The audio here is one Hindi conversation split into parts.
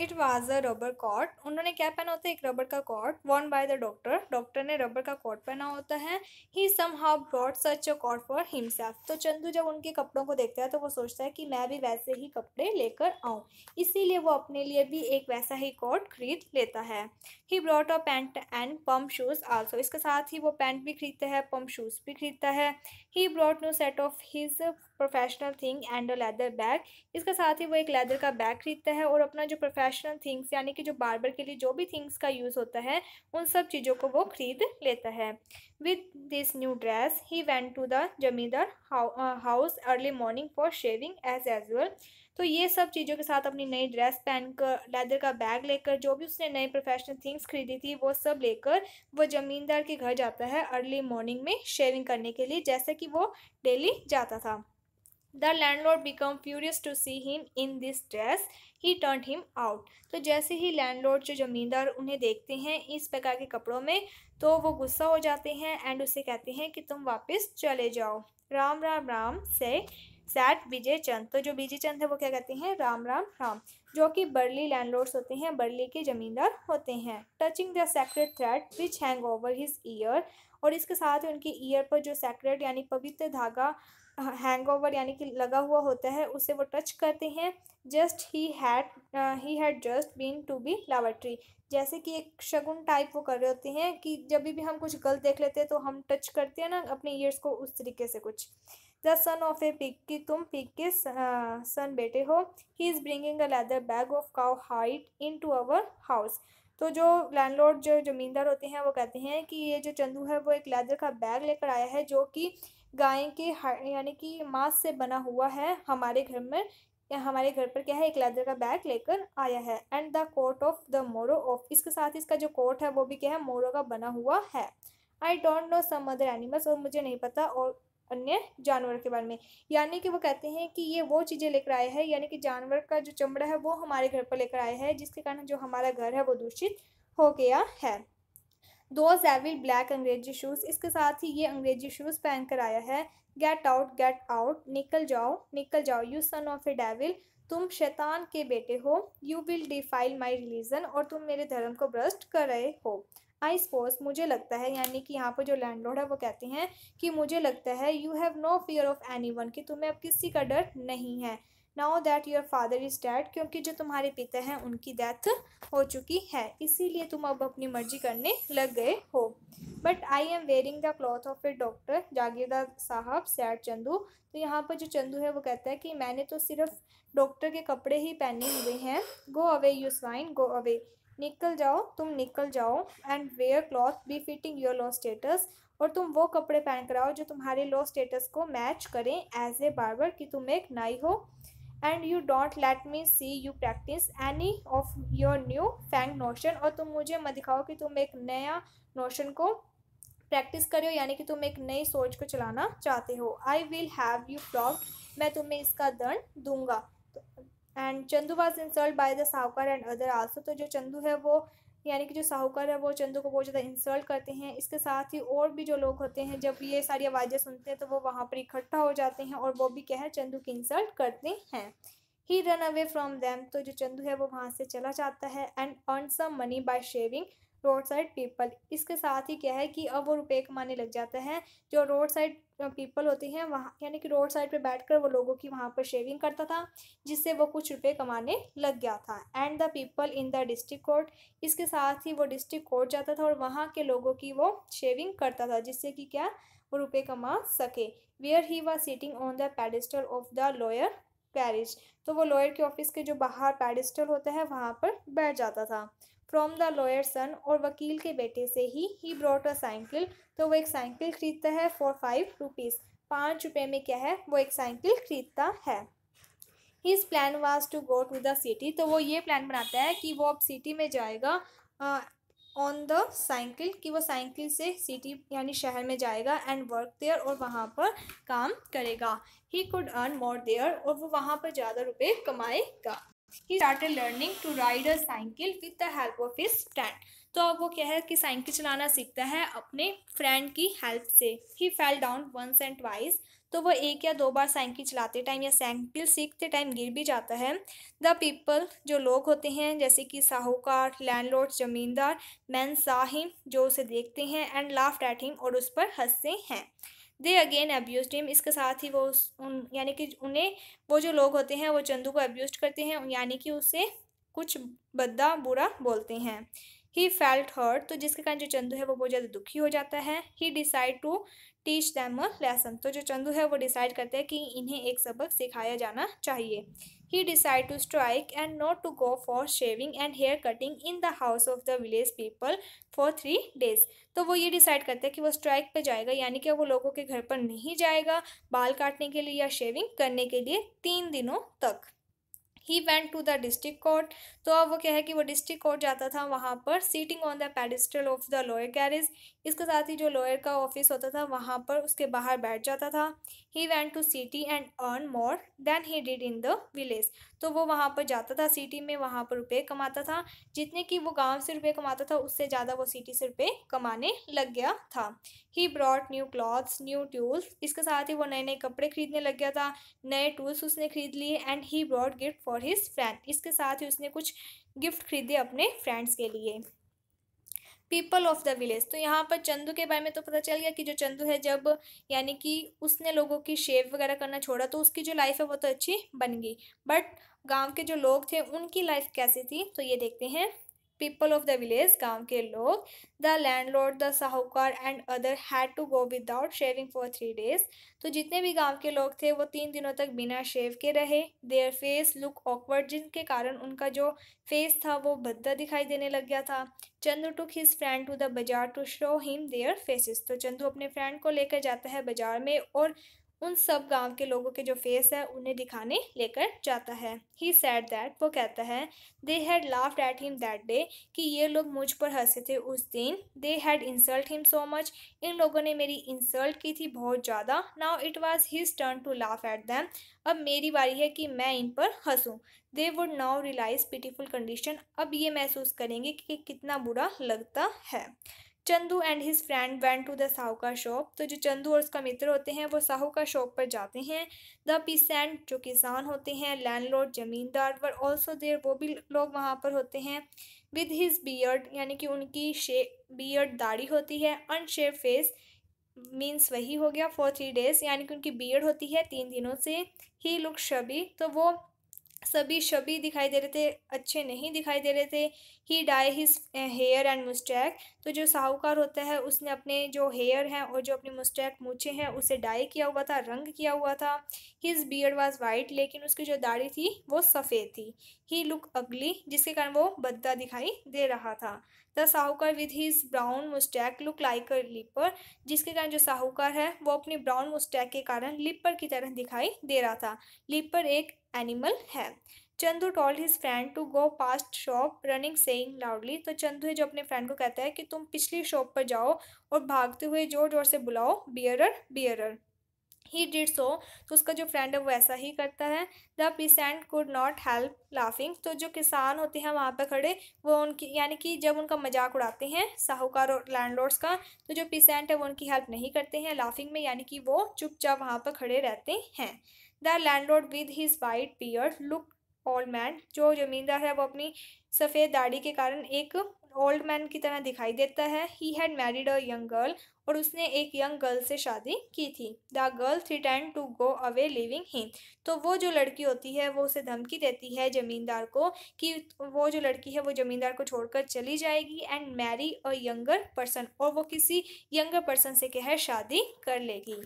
It was a rubber coat उन्होंने क्या पहना होता है एक रबर का coat worn by the doctor doctor ने रबर का कॉट पहना होता है he somehow brought such a coat for himself तो चंदू जब उनके कपड़ों को देखता है तो वो सोचता है कि मैं भी वैसे ही कपड़े लेकर आऊँ इसीलिए वो अपने लिए भी एक वैसा ही कॉट खरीद लेता है he brought a pant and pump shoes also इसके साथ ही वो पैंट भी खरीदता है पम्प शूज़ भी खरीदता है he brought no set of his professional thing and a leather bag इसके साथ ही वो एक लेदर का बैग खरीदता है और अपना जो प्रोफेशनल थिंग्स यानी कि जो बार्बर के लिए जो भी थिंग्स का यूज़ होता है उन सब चीज़ों को वो खरीद लेता है with this new dress he went to the zamindar house early morning for shaving as usual तो ये सब चीज़ों के साथ अपनी नई ड्रेस पहन कर लेदर का बैग लेकर जो भी उसने नई प्रोफेशनल थिंग्स खरीदी थी वो सब लेकर वो ज़मींदार के घर जाता है अर्ली मॉर्निंग में शेविंग करने के लिए जैसे कि वो डेली जाता था the landlord become furious to see him in this dress he turn him out तो जैसे ही लैंडलॉर्ड जो ज़मींदार उन्हें देखते हैं इस प्रकार के कपड़ों में तो वो गुस्सा हो जाते हैं एंड उसे कहते हैं कि तुम वापस चले जाओ राम राम राम से सैट विजय चंद तो जो विजय चंद है वो क्या कहते हैं राम राम राम जो कि बर्ली लैंडलॉर्ड्स होते हैं बर्ली के ज़मींदार होते हैं touching the sacred thread which hang over his ear और इसके साथ ही उनके ईयर पर जो सेक्रेट यानी पवित्र धागा हैंग ओवर यानी कि लगा हुआ होता है उसे वो टच करते हैं just he had he had just been to be lavatory जैसे कि एक शगुन टाइप वो कर रहे होते हैं कि जब भी हम कुछ गलत देख लेते हैं तो हम टच करते हैं ना अपने ईयर्स को उस तरीके से कुछ the son of a pig कि तुम पिक के सन बेटे हो he is bringing a leather bag of cow hide into our house तो जो लैंडलॉर्ड जो ज़मींदार होते हैं वो कहते हैं कि ये जो चंदू है वो एक लेदर का बैग लेकर आया है जो कि गाय के यानी कि मांस से बना हुआ है हमारे घर में या हमारे घर पर क्या है एक लेदर का बैग लेकर आया है and the coat of the marrow of इसके साथ इसका जो कोट है वो भी क्या है मोरो का बना हुआ है I don't know some other animals और मुझे नहीं पता और अन्य जानवर के बारे में यानी कि वो कहते हैं कि ये वो चीज़ें लेकर आए हैं यानी कि जानवर का जो चमड़ा है वो हमारे घर पर लेकर आए हैं जिसके कारण जो हमारा घर है वो दूषित हो गया है दो जेविल ब्लैक अंग्रेजी शूज़ इसके साथ ही ये अंग्रेजी शूज़ पहन कर आया है गेट आउट गेट आउट निकल जाओ निकल जाओ you son of a devil तुम शैतान के बेटे हो you will defile my religion और तुम मेरे धर्म को भ्रष्ट कर रहे हो आई सपोज मुझे लगता है यानी कि यहाँ पर जो लैंडलॉर्ड है वो कहते हैं कि मुझे लगता है you have no fear of anyone कि तुम्हें अब किसी का डर नहीं है now that your father is dead क्योंकि जो तुम्हारे पिता हैं उनकी डेथ हो चुकी है इसीलिए तुम अब अपनी मर्जी करने लग गए हो but I am wearing the cloth of a doctor jagirdar sahib said Chandu तो यहाँ पर जो चंदू है वो कहता है कि मैंने तो सिर्फ डॉक्टर के कपड़े ही पहने हुए हैं go away you swine go away निकल जाओ तुम निकल जाओ and wear cloth be fitting your low status और तुम वो कपड़े पहन कर आओ जो तुम्हारे लो स्टेटस को मैच करें एज ए बार्बर कि तुम एक नाई हो and you don't let me see you practice any of your new fang notion और तुम मुझे मत दिखाओ कि तुम एक नया नोशन को प्रैक्टिस करो यानी कि तुम एक नई सोच को चलाना चाहते हो I will have you proof मैं तुम्हें इसका दंड दूंगा एंड तो, Chandu was insult by the sahukar and other also तो जो चंदू है वो यानी कि जो साहूकार है वो चंदू को बहुत ज़्यादा इंसल्ट करते हैं इसके साथ ही और भी जो लोग होते हैं जब ये सारी आवाज़ें सुनते हैं तो वो वहाँ पर इकट्ठा हो जाते हैं और वो भी क्या है चंदू की इंसल्ट करते हैं he run away from them तो जो चंदू है वो वहाँ से चला जाता है and earn some money by shaving roadside people इसके साथ ही क्या है कि अब वो रुपए कमाने लग जाता है जो रोड साइड जो पीपल होती हैं वहाँ यानी कि रोड साइड पे बैठकर वो लोगों की वहाँ पर शेविंग करता था जिससे वो कुछ रुपए कमाने लग गया था and the people in the district court इसके साथ ही वो डिस्ट्रिक्ट कोर्ट जाता था और वहाँ के लोगों की वो शेविंग करता था जिससे कि क्या वो रुपये कमा सके where he was sitting on the pedestal of the lawyer carriage तो वो लॉयर के ऑफिस के जो बाहर पेडिस्टल होता है वहाँ पर बैठ जाता था फ्रॉम द लॉयर सन और वकील के बेटे से ही ही ब्रॉट अ साइकिल तो वो एक साइकिल खरीदता है फॉर फाइव रुपीज़ पाँच रुपये में क्या है वो एक साइकिल खरीदता है his plan was to go to the city तो वो ये प्लान बनाता है कि वो अब सिटी में जाएगा ऑन द साइकिल कि वो साइकिल से सिटी यानी शहर में जाएगा एंड वर्क देयर और वहाँ पर काम करेगा he could earn more there और वो वहाँ पर ज़्यादा रुपये कमाएगा he started learning to ride a cycle with the help of his friend. तो अब वो क्या है कि साइकिल चलाना सीखता है अपने फ्रेंड की हेल्प से he fell down once and twice तो वो एक या दो बार साइकिल चलाते टाइम या साइकिल सीखते टाइम गिर भी जाता है द पीपल जो लोग होते हैं जैसे कि साहूकार लैंडलॉर्ड जमींदार मैन साहिम जो उसे देखते हैं एंड लाफ्ट एट हिम और उस पर हंसते हैं दे अगेन एब्यूज हिम इसके साथ ही वो उस उन यानी कि उन्हें वो जो लोग होते हैं वो चंदू को एब्यूज करते हैं यानी कि उसे कुछ बद्दा बुरा बोलते हैं ही फेल्ट हर्ट तो जिसके कारण जो चंदू है वो बहुत ज़्यादा दुखी हो जाता है he decide to teach them lesson तो जो चंदू है वो डिसाइड करते हैं कि इन्हें एक सबक सिखाया जाना चाहिए He decided to strike and not to go for shaving and hair cutting in the house of the village people for three days. तो वो ये decide करते हैं कि वो strike पर जाएगा यानी कि वो लोगों के घर पर नहीं जाएगा बाल काटने के लिए या shaving करने के लिए तीन दिनों तक he went to the district court तो अब वो क्या है कि वो डिस्ट्रिक्ट कोर्ट जाता था वहाँ पर sitting on the pedestal of the lawyer carriage इसके साथ ही जो लॉयर का ऑफिस होता था वहाँ पर उसके बाहर बैठ जाता था he went to city and earn more than he did in the village तो वो वहाँ पर जाता था सिटी में वहाँ पर रुपये कमाता था जितने की वो गाँव से रुपये कमाता था उससे ज़्यादा वो सिटी से रुपये कमाने लग गया था he brought new clothes new tools इसके साथ ही वो नए नए कपड़े खरीदने लग गया था नए टूल्स उसने खरीद लिए and he brought gift for his friend इसके साथ ही उसने कुछ गिफ्ट खरीदे अपने फ्रेंड्स के लिए पीपल ऑफ द विलेज तो यहाँ पर चंदू के बारे में तो पता चल गया कि जो चंदू है जब यानी कि उसने लोगों की शेव वगैरह करना छोड़ा तो उसकी जो लाइफ है वो तो अच्छी बन गई बट गांव के जो लोग थे उनकी लाइफ कैसी थी तो ये देखते हैं पीपल ऑफ द विलेज गांव के लोग the landlord the sahukar and other had to go without shaving for three days तो जितने भी गांव के लोग थे वो तीन दिनों तक बिना शेव के रहे देयर फेस लुक ऑकवर्ड जिनके कारण उनका जो फेस था वो भद्दा दिखाई देने लग गया था Chandu took his friend to the bazaar to show him their faces तो चंदू अपने फ्रेंड को लेकर जाता है बाजार में और उन सब गांव के लोगों के जो फेस है उन्हें दिखाने लेकर जाता है ही सैड दैट वो कहता है they had laughed at him that day कि ये लोग मुझ पर हंसे थे उस दिन they had insult him so much इन लोगों ने मेरी इंसल्ट की थी बहुत ज़्यादा now it was his turn to laugh at them अब मेरी बारी है कि मैं इन पर हंसूँ they would now realise pitiful condition अब ये महसूस करेंगे कि कितना बुरा लगता है Chandu and his friend went to the sahukar shop तो जो चंदू और उसका मित्र होते हैं वो साहू का शॉप पर जाते हैं द पीसेंट जो किसान होते हैं लैंडलॉर्ड जमींदार वर ऑल्सो देर वो भी लोग वहाँ पर होते हैं विद हिज बियर्ड यानी कि उनकी शे बियर्ड दाढ़ी होती है अनशेव फेस मीन्स वही हो गया फॉर थ्री डेज यानी कि उनकी बियर्ड होती है तीन दिनों से ही लुक शबी तो वो सभी शबी दिखाई दे रहे थे अच्छे नहीं दिखाई दे रहे थे he dye his hair and moustache तो जो साहूकार होता है उसने अपने जो हेयर हैं और जो अपने मुस्टैक मूछे हैं उसे डाई किया हुआ था रंग किया हुआ था हिज बियर्ड वाज वाइट लेकिन उसकी जो दाढ़ी थी वो सफ़ेद थी ही लुक अगली जिसके कारण वो बद्दा दिखाई दे रहा था the sahukar with his brown moustache look like a leper जिसके कारण जो साहूकार है वो अपनी ब्राउन मुस्टैक के कारण लिपर की तरह दिखाई दे रहा था लिपर एक एनिमल है Chandu told his friend to go past shop running saying loudly तो चंदू है जो अपने फ्रेंड को कहता है कि तुम पिछली शॉप पर जाओ और भागते हुए जोर जोर से बुलाओ bearer bearer he did so तो उसका जो फ्रेंड है वो ऐसा ही करता है the peasant could not help laughing तो जो किसान होते हैं वहाँ पर खड़े वो उनकी यानी कि जब उनका मजाक उड़ाते हैं साहूकार और लैंडलॉर्ड्स का तो जो पीसेंट है वो उनकी हेल्प नहीं करते हैं लाफिंग में यानी कि वो चुपचाप वहाँ पर खड़े रहते हैं the landlord with his white pier look old man जो जमींदार है वो अपनी सफ़ेद दाढ़ी के कारण एक ओल्ड मैन की तरह दिखाई देता है he had married a young girl और उसने एक यंग गर्ल से शादी की थी the girl threaten to go away leaving he तो वो जो लड़की होती है वो उसे धमकी देती है ज़मींदार को कि वो जो लड़की है वो ज़मींदार को छोड़कर चली जाएगी and marry a younger person और वो किसी यंगर पर्सन से कह शादी कर लेगी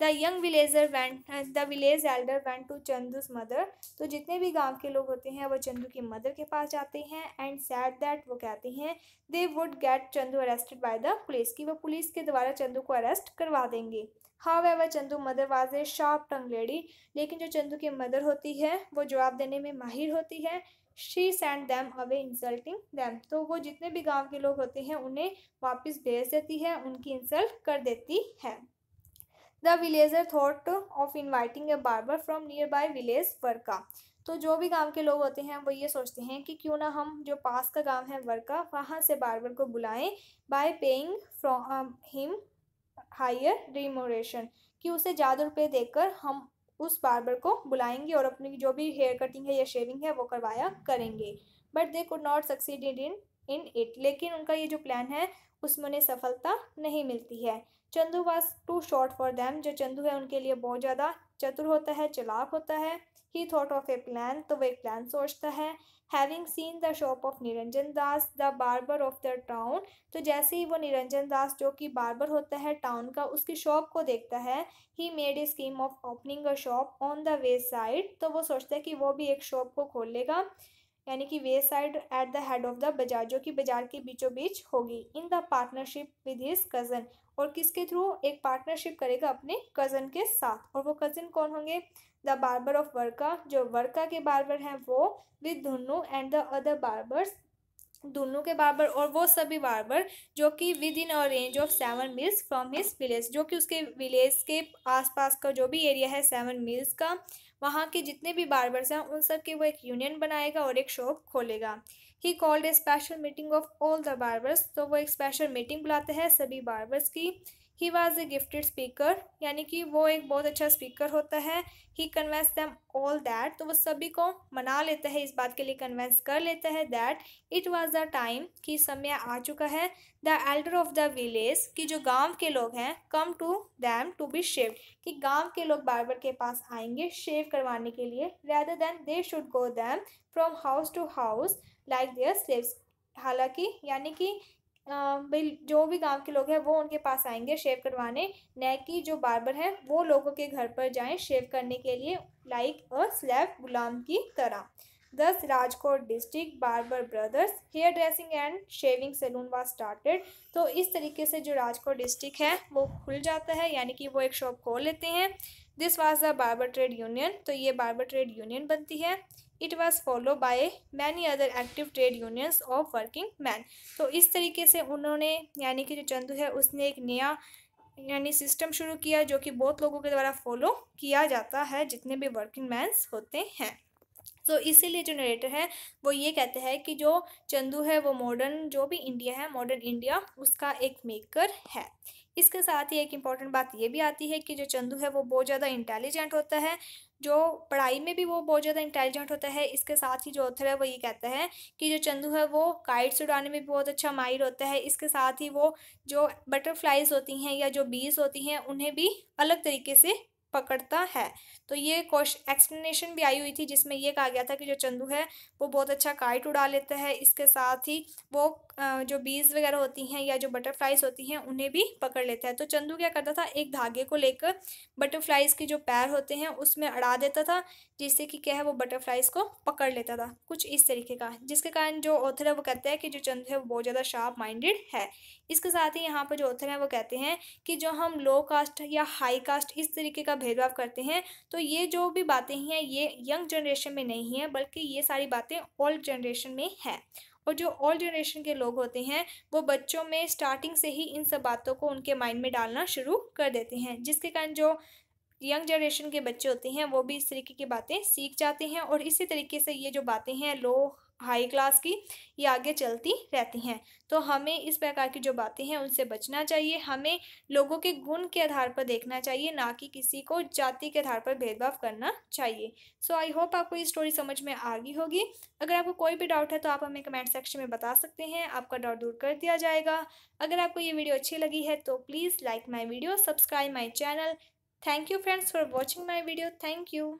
the young villager went the village elder went to Chandu's mother तो जितने भी गांव के लोग होते हैं वो चंदू की मदर के पास जाते हैं एंड सैड दैट वो कहते हैं they would get Chandu arrested by the police की वो पुलिस के द्वारा चंदू को अरेस्ट करवा देंगे however Chandu mother was a sharp tongue lady लेकिन जो चंदू की मदर होती है वो जवाब देने में माहिर होती है she send them away insulting them तो वो जितने भी गांव के लोग होते हैं उन्हें वापस भेज देती है उनकी इंसल्ट कर देती है the villager thought of inviting a barber from nearby village वर्का तो जो भी गांव के लोग होते हैं वो ये सोचते हैं कि क्यों ना हम जो पास का गांव है वर्का वहाँ से बार्बर को बुलाएं by paying from him higher remuneration कि उसे ज़्यादा रुपये देकर हम उस बार्बर को बुलाएंगे और अपनी जो भी हेयर कटिंग है या शेविंग है वो करवाया करेंगे but they could not succeed in in it लेकिन उनका ये जो प्लान है उसमें उन्हें सफलता नहीं मिलती है Chandu was too short for them जो चंदू है उनके लिए बहुत ज़्यादा चतुर होता है चलाक होता है he thought of a plan तो वह एक प्लान सोचता है having seen the shop of Niranjan Das the barber of the town तो जैसे ही वो निरंजन दास जो कि बार्बर होता है टाउन का उसकी शॉप को देखता है he made a scheme of opening a shop on the wayside तो वो सोचता है कि वो भी एक शॉप को खोल लेगा यानी कि wayside at the head of the bazaar जो कि बाजार के बीचों बीच होगी in the partnership with his cousin और किसके थ्रू एक पार्टनरशिप करेगा अपने कज़न के साथ और वो कज़न कौन होंगे द बार्बर ऑफ वर्का जो वर्का के बार्बर हैं वो with Dhunnu and the other barbers दोनों के बार्बर और वो सभी बार्बर जो कि within a range of seven miles from his village जो कि उसके विलेज के आसपास का जो भी एरिया है सेवन मील्स का वहाँ के जितने भी बार्बर्स हैं उन सब के वो एक यूनियन बनाएगा और एक शॉप खोलेगा he called a special meeting of all the barbers तो वो एक स्पेशल मीटिंग बुलाते हैं सभी बार्बर्स की he was a gifted speaker यानी कि वो एक बहुत अच्छा स्पीकर होता है he convince them all that तो वो सभी को मना लेता है इस बात के लिए कन्वेंस कर लेता है that it was the time कि समय आ चुका है the elder of the village कि जो गांव के लोग हैं come to them to be shaved कि गांव के लोग बार्बर के पास आएंगे शेव करवाने के लिए rather than they should go them from house to house like their slaves हालांकि यानी कि भाई जो भी गांव के लोग हैं वो उनके पास आएंगे शेव करवाने न की जो बार्बर हैं वो लोगों के घर पर जाएं शेव करने के लिए लाइक अ स्लैब गुलाम की तरह thus Rajkot district barber brothers hair dressing and shaving saloon was started तो इस तरीके से जो राजकोट डिस्ट्रिक्ट है वो खुल जाता है यानी कि वो एक शॉप खोल लेते हैं this was the barber trade union तो ये बार्बर ट्रेड यूनियन बनती है it was follow by many other active trade unions of working man तो इस तरीके से उन्होंने यानी कि जो चंदू है उसने एक नया यानी सिस्टम शुरू किया जो कि बहुत लोगों के द्वारा फॉलो किया जाता है जितने भी वर्किंग मैंस होते हैं तो so, इसीलिए जो नरेटर है वो ये कहते हैं कि जो चंदू है वो मॉडर्न जो भी इंडिया है मॉडर्न इंडिया उसका एक मेकर है इसके साथ ही एक इम्पॉर्टेंट बात ये भी आती है कि जो चंदू है वो बहुत ज़्यादा इंटेलिजेंट होता है जो पढ़ाई में भी वो बहुत ज़्यादा इंटेलिजेंट होता है इसके साथ ही जो ऑथर है वो ये कहता है कि जो चंदू है वो काइट्स उड़ाने में भी बहुत अच्छा माहिर होता है इसके साथ ही वो जो बटरफ्लाइज होती हैं या जो बीज होती हैं उन्हें भी अलग तरीके से पकड़ता है तो ये क्वेश्चन एक्सप्लेनेशन भी आई हुई थी जिसमें ये कहा गया था कि जो चंदू है वो बहुत अच्छा काइट उड़ा लेता है इसके साथ ही वो जो बीज वगैरह होती हैं या जो बटरफ्लाइज होती हैं उन्हें भी पकड़ लेता है तो चंदू क्या करता था एक धागे को लेकर बटरफ्लाइज के जो पैर होते हैं उसमें अड़ा देता था जिससे कि क्या है वो बटरफ्लाइज को पकड़ लेता था कुछ इस तरीके का जिसके कारण जो ऑथर है वो कहते हैं कि जो चंदू है वो बहुत ज़्यादा शार्प माइंडेड है इसके साथ ही यहाँ पर जो ऑथर है वो कहते हैं कि जो हम लो कास्ट या हाई कास्ट इस तरीके का भेदभाव करते हैं तो ये जो भी बातें हैं ये यंग जनरेशन में नहीं है बल्कि ये सारी बातें ओल्ड जनरेशन में है और जो ओल्ड जनरेशन के लोग होते हैं वो बच्चों में स्टार्टिंग से ही इन सब बातों को उनके माइंड में डालना शुरू कर देते हैं जिसके कारण जो यंग जनरेशन के बच्चे होते हैं वो भी इस तरीके की बातें सीख जाते हैं और इसी तरीके से ये जो बातें हैं लोग हाई क्लास की ये आगे चलती रहती हैं तो हमें इस प्रकार की जो बातें हैं उनसे बचना चाहिए हमें लोगों के गुण के आधार पर देखना चाहिए ना कि किसी को जाति के आधार पर भेदभाव करना चाहिए सो आई होप आपको ये स्टोरी समझ में आ गई होगी अगर आपको कोई भी डाउट है तो आप हमें कमेंट सेक्शन में बता सकते हैं आपका डाउट दूर कर दिया जाएगा अगर आपको ये वीडियो अच्छी लगी है तो please like my video subscribe my channel thank you friends for watching my video thank you